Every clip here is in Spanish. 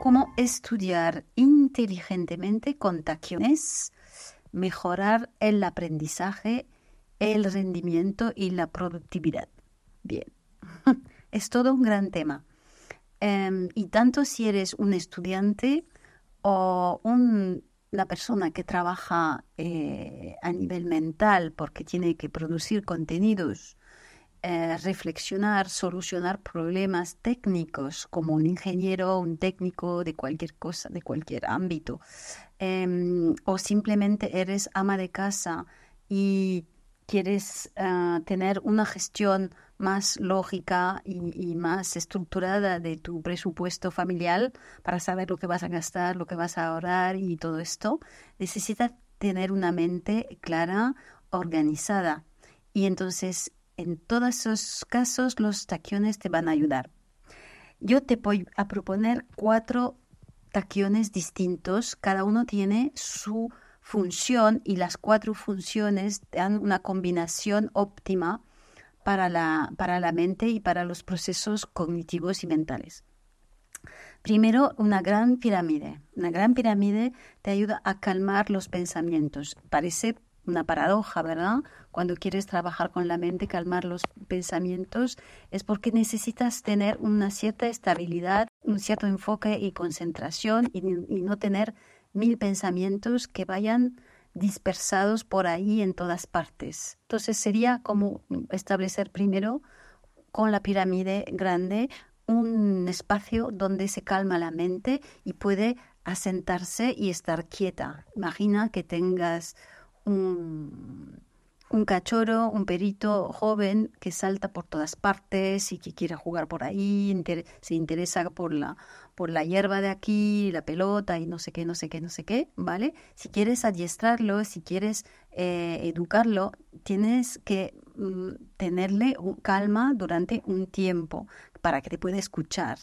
cómo estudiar inteligentemente con mejorar el aprendizaje, el rendimiento y la productividad. Bien, es todo un gran tema. Em, y tanto si eres un estudiante o una persona que trabaja eh, a nivel mental porque tiene que producir contenidos eh, reflexionar, solucionar problemas técnicos como un ingeniero, un técnico de cualquier cosa, de cualquier ámbito, em, o simplemente eres ama de casa y quieres ah, tener una gestión más lógica y, y, más estructurada de tu presupuesto familiar para saber lo que vas a gastar, lo que vas a ahorrar y todo esto, necesitas tener una mente clara, organizada. Y entonces en todos esos casos, los taquiones te van a ayudar. Yo te voy a proponer cuatro taquiones distintos. Cada uno tiene su función y las cuatro funciones dan una combinación óptima para la, para la mente y para los procesos cognitivos y mentales. Primero, una gran pirámide. Una gran pirámide te ayuda a calmar los pensamientos. Parece una paradoja, ¿verdad? Cuando quieres trabajar con la mente, calmar los pensamientos, es porque necesitas tener una cierta estabilidad, un cierto enfoque y concentración y, no tener mil pensamientos que vayan dispersados por ahí en todas partes. Entonces sería como establecer primero con la pirámide grande un espacio donde se calma la mente y puede asentarse y estar quieta. Imagina que tengas un, un cachorro, un perito joven que salta por todas partes y que quiere jugar por ahí, se interesa por la, por la hierba de aquí, la pelota y no sé qué, no sé qué, no sé qué, ¿vale? Si quieres adiestrarlo, si quieres eh, educarlo, tienes que mm, tenerle calma durante un tiempo para que te pueda escuchar.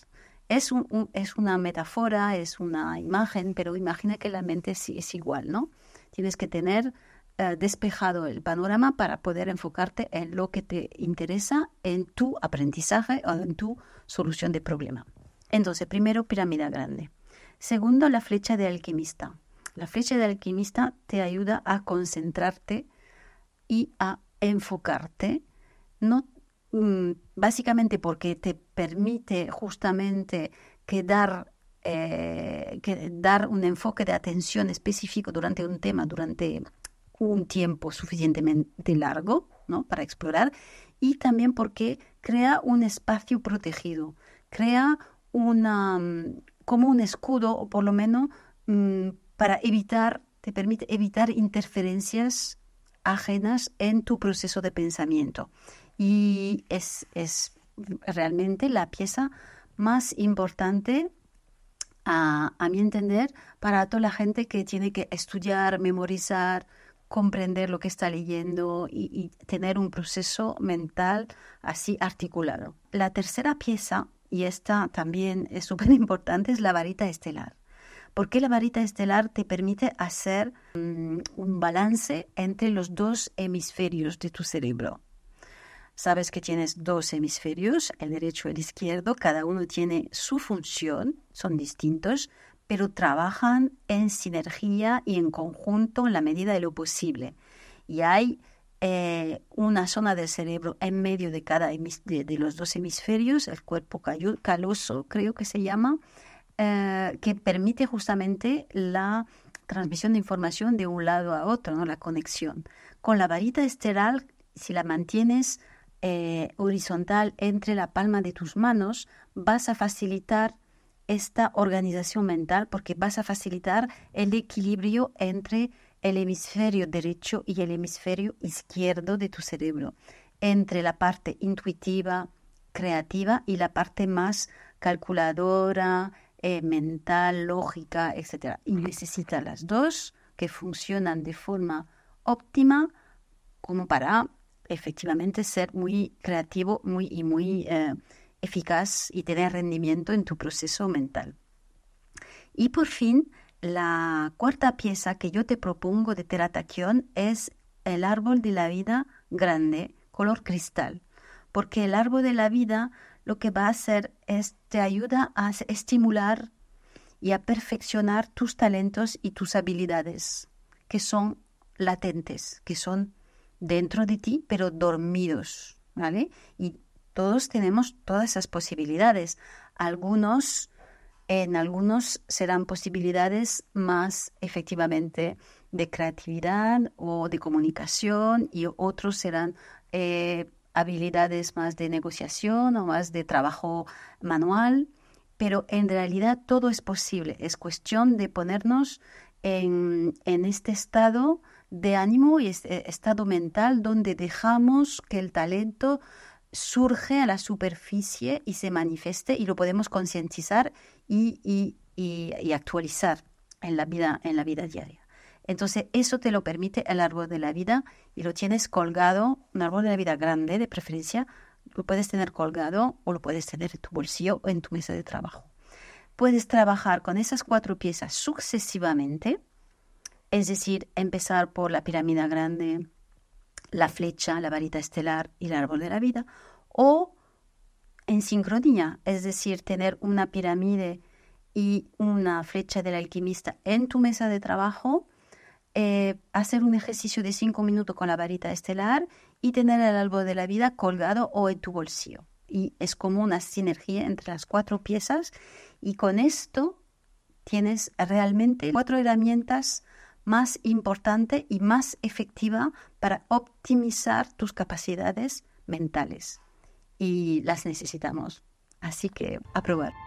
Es, un, es una metáfora, es una imagen, pero imagina que la mente sí es igual, ¿no? Tienes que tener eh, despejado el panorama para poder enfocarte en lo que te interesa, en tu aprendizaje o en tu solución de problema. Entonces, primero, pirámide grande. Segundo, la flecha de alquimista. La flecha de alquimista te ayuda a concentrarte y a enfocarte, no mm, básicamente porque te permite justamente quedar eh, que dar un enfoque de atención específico durante un tema, durante un tiempo suficientemente largo ¿no? para explorar y también porque crea un espacio protegido, crea una, mm, como un escudo o por lo menos mm, para evitar, te permite evitar interferencias ajenas en tu proceso de pensamiento. Y es, realmente la pieza más importante a mi entender para toda la gente que tiene que estudiar, memorizar, comprender lo que está leyendo y, tener un proceso mental así articulado. La tercera pieza, y esta también es súper importante, es la varita estelar. Porque la varita estelar te permite hacer mm, un balance entre los dos hemisferios de tu cerebro. Sabes que tienes dos hemisferios, el derecho y el izquierdo, cada uno tiene su función, son distintos, pero trabajan en sinergia y en conjunto en la medida de lo posible. Y hay eh, una zona del cerebro en medio de cada de, los dos hemisferios, el cuerpo caloso, creo que se llama, eh, que permite justamente la transmisión de información de un lado a otro, ¿no? la conexión. Con la varita esteral, si la mantienes eh, horizontal entre la palma de tus manos, vas a facilitar esta organización mental porque vas a facilitar el equilibrio entre el hemisferio derecho y el hemisferio izquierdo de tu cerebro, entre la parte intuitiva, creativa y la parte más calculadora, eh, mental, lógica, etc. Y necesitas las dos que funcionan de forma óptima como para efectivamente ser muy creativo muy, y muy eh, eficaz y tener rendimiento en tu proceso mental. Y por fin, la cuarta pieza que yo te propongo de teratación es el árbol de la vida grande, color cristal, porque el árbol de la vida lo que va a hacer es te ayuda a estimular y a perfeccionar tus talentos y tus habilidades, que son latentes, que son dentro de ti, pero dormidos, ¿vale? Y todos tenemos todas esas posibilidades. Algunos, en algunos serán posibilidades más efectivamente de creatividad o de comunicación y otros serán eh, habilidades más de negociación o más de trabajo manual. Pero en realidad todo es posible. Es cuestión de ponernos en, en este estado de ánimo y este estado mental donde dejamos que el talento surge a la superficie y se manifieste y lo podemos concientizar y, actualizar en la, vida, en la vida diaria. Entonces, eso te lo permite el árbol de la vida y lo tienes colgado, un árbol de la vida grande de preferencia, lo puedes tener colgado o lo puedes tener en tu bolsillo o en tu mesa de trabajo. Puedes trabajar con esas cuatro piezas sucesivamente, es decir, empezar por la pirámide grande, la flecha, la varita estelar y el árbol de la vida, o en sincronía, es decir, tener una pirámide y una flecha del alquimista en tu mesa de trabajo, eh, hacer un ejercicio de cinco minutos con la varita estelar y tener el árbol de la vida colgado o en tu bolsillo. Y es como una sinergia entre las cuatro piezas y con esto tienes realmente cuatro herramientas más importante y más efectiva para optimizar tus capacidades mentales. Y las necesitamos. Así que aprobar.